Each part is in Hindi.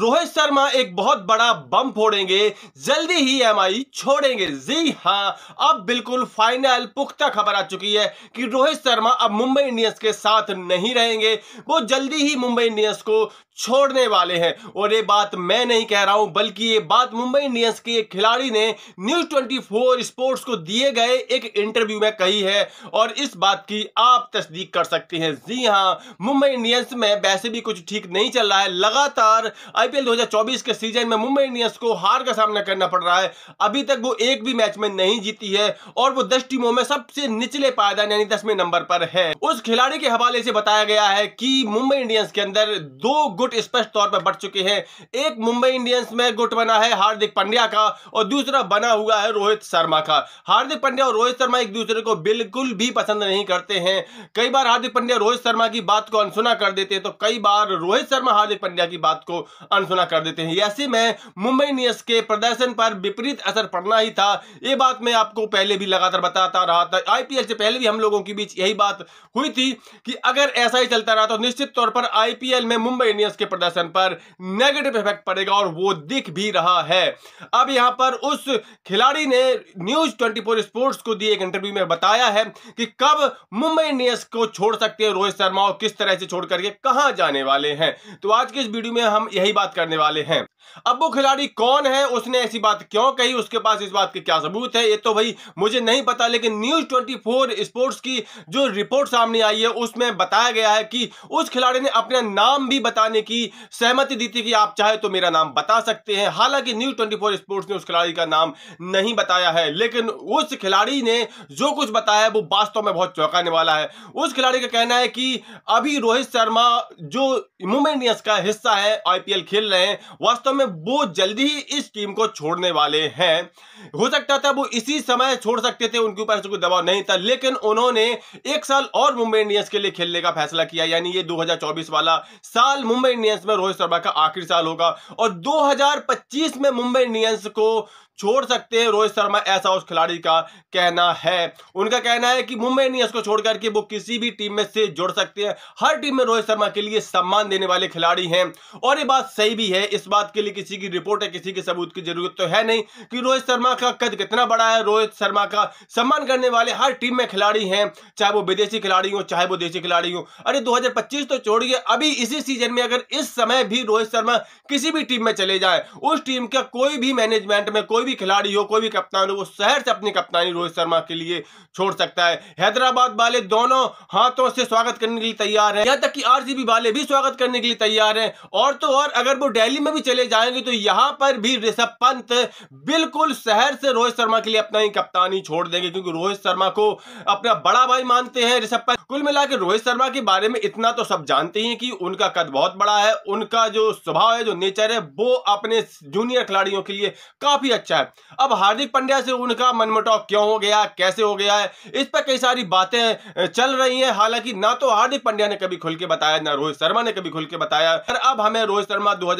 रोहित शर्मा एक बहुत बड़ा बम फोड़ेंगे जल्दी ही एम छोड़ेंगे जी हाँ अब बिल्कुल फाइनल पुख्ता खबर आ चुकी है कि रोहित शर्मा अब मुंबई इंडियंस के साथ नहीं रहेंगे वो जल्दी ही मुंबई इंडियंस को छोड़ने वाले हैं और ये बात मैं नहीं कह रहा हूं बल्कि ये बात मुंबई इंडियंस के एक खिलाड़ी ने न्यूज 24 स्पोर्ट्स को दिए गए एक इंटरव्यू में कही है और इस बात की आप तस्दीक कर सकते हैं जी हां मुंबई इंडियंस में वैसे भी कुछ ठीक नहीं चल रहा है लगातार आईपीएल 2024 के सीजन में मुंबई इंडियंस को हार का सामना करना पड़ रहा है अभी तक वो एक भी मैच में नहीं जीती है और वो दस टीमों में सबसे निचले पायदान यानी दसवें नंबर पर है उस खिलाड़ी के हवाले से बताया गया है कि मुंबई इंडियंस के अंदर दो गुट स्पष्ट तौर पर बढ़ चुके हैं एक मुंबई इंडियंस में गुट बना है हार्दिक पंड्या का और दूसरा बना हुआ है रोहित शर्मा का हार्दिक पंड्या और रोहित शर्मा एक दूसरे को बिल्कुल भी पसंद नहीं करते हैं कई बार हार्दिक पंड्या रोहित शर्मा की बात को अनसुना कर देते हैं तो कई बार रोहित शर्मा हार्दिक पंड्या की बात को अनसुना कर देते हैं ऐसे में मुंबई इंडियंस के प्रदर्शन पर विपरीत असर पड़ना ही था ये बात मैं आपको पहले भी लगातार बताता रहा था आईपीएल से पहले भी हम लोगों के बीच यही बात हुई थी कि अगर ऐसा ही चलता रहा तो निश्चित तौर पर आईपीएल में मुंबई इंडियंस के प्रदर्शन पर नेगेटिव इफेक्ट पड़ेगा और वो दिख भी रहा है अब यहां पर उस खिलाड़ी ने न्यूज ट्वेंटी स्पोर्ट्स को दिए एक इंटरव्यू में बताया है कि कब मुंबई इंडियंस को छोड़ सकते हैं रोहित शर्मा और किस तरह से छोड़ करके कहा जाने वाले हैं तो आज के इस वीडियो में हम यही बात बात करने वाले हैं अब वो खिलाड़ी कौन है उसने ऐसी बात क्यों कही उसके पास इस बात के क्या सबूत है ये तो भाई मुझे नहीं पता लेकिन न्यूज 24 स्पोर्ट्स की जो रिपोर्ट सामने आई है उसमें बताया गया है कि उस खिलाड़ी ने अपना नाम भी बताने की सहमति दी थी कि आप चाहे तो मेरा नाम बता सकते हैं हालांकि न्यूज ट्वेंटी स्पोर्ट्स ने उस खिलाड़ी का नाम नहीं बताया है लेकिन उस खिलाड़ी ने जो कुछ बताया है वो वास्तव में बहुत चौंकाने वाला है उस खिलाड़ी का कहना है कि अभी रोहित शर्मा जो मुंबई इंडियंस का हिस्सा है आईपीएल खेल रहे हैं वास्तव में वो जल्दी ही इस टीम को छोड़ने वाले हैं हो सकता था वो इसी समय छोड़ सकते थे उनके ऊपर कोई दबाव नहीं था लेकिन उन्होंने एक साल और मुंबई इंडियंस के लिए खेलने का फैसला किया यानी ये 2024 वाला साल मुंबई इंडियंस में रोहित शर्मा का आखिरी साल होगा और 2025 में मुंबई इंडियंस को छोड़ सकते हैं रोहित शर्मा ऐसा उस खिलाड़ी का कहना है उनका कहना है कि मुंबई इंडियंस को छोड़ करके वो किसी भी टीम में से जुड़ सकते हैं हर टीम में रोहित शर्मा के लिए सम्मान देने वाले खिलाड़ी हैं और ये बात सही भी है इस बात के लिए किसी की रिपोर्ट है किसी के सबूत की जरूरत तो है नहीं कि रोहित शर्मा का कद कितना बड़ा है रोहित शर्मा का सम्मान करने वाले हर टीम में खिलाड़ी हैं चाहे वो विदेशी खिलाड़ी हो चाहे वो देशी खिलाड़ी हो अरे दो तो छोड़िए अभी इसी सीजन में अगर इस समय भी रोहित शर्मा किसी भी टीम में चले जाए उस टीम का कोई भी मैनेजमेंट में कोई भी खिलाड़ी हो कोई भी कप्तान हो वो शहर से अपनी कप्तानी रोहित शर्मा के लिए छोड़ सकता है हैदराबाद वाले दोनों हाथों से स्वागत करने के लिए तैयार है यहाँ तक कि आरसीबी वाले भी स्वागत करने के लिए तैयार है और तो और अगर वो डेली में भी चले जाएंगे तो यहाँ पर भी ऋषभ पंत बिल्कुल शहर से रोहित शर्मा के लिए अपना ही कप्तानी छोड़ देंगे क्योंकि रोहित शर्मा को अपना बड़ा भाई मानते हैं ऋषभ पंत कुल मिला रोहित शर्मा के बारे में इतना तो सब जानते हैं कि उनका कद बहुत बड़ा है उनका जो स्वभाव है जो नेचर है वो अपने जूनियर खिलाड़ियों के लिए काफी अच्छा है अब हार्दिक पंड्या से उनका मनमुटाव क्यों हो गया कैसे हो गया है इस पर कई सारी बातें चल रही हैं हालांकि ना तो हार्दिक पंड्या ने कभी खुल के बताया ना रोहित शर्मा ने कभी खुल के बताया पर अब हमें रोहित शर्मा दो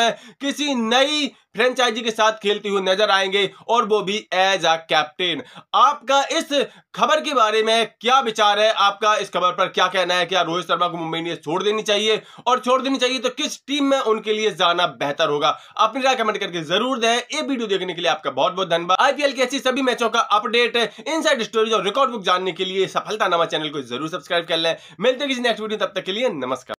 में किसी नई फ्रेंचाइजी के साथ खेलते हुए नजर आएंगे और वो भी एज अ कैप्टेन आपका इस खबर के बारे में क्या विचार है आप आपका इस खबर पर क्या कहना है क्या रोहित शर्मा को मुंबई इंडियंस छोड़ देनी चाहिए और छोड़ देनी चाहिए तो किस टीम में उनके लिए जाना बेहतर होगा अपनी राय कमेंट करके जरूर दें ये वीडियो देखने के लिए आपका बहुत बहुत धन्यवाद आईपीएल की ऐसी सभी मैचों का अपडेट इन स्टोरीज और रिकॉर्ड बुक जानने के लिए सफलता नामा चैनल को जरूर सब्सक्राइब कर लें मिलते किसी नेक्स्ट वीडियो तब तक के लिए नमस्कार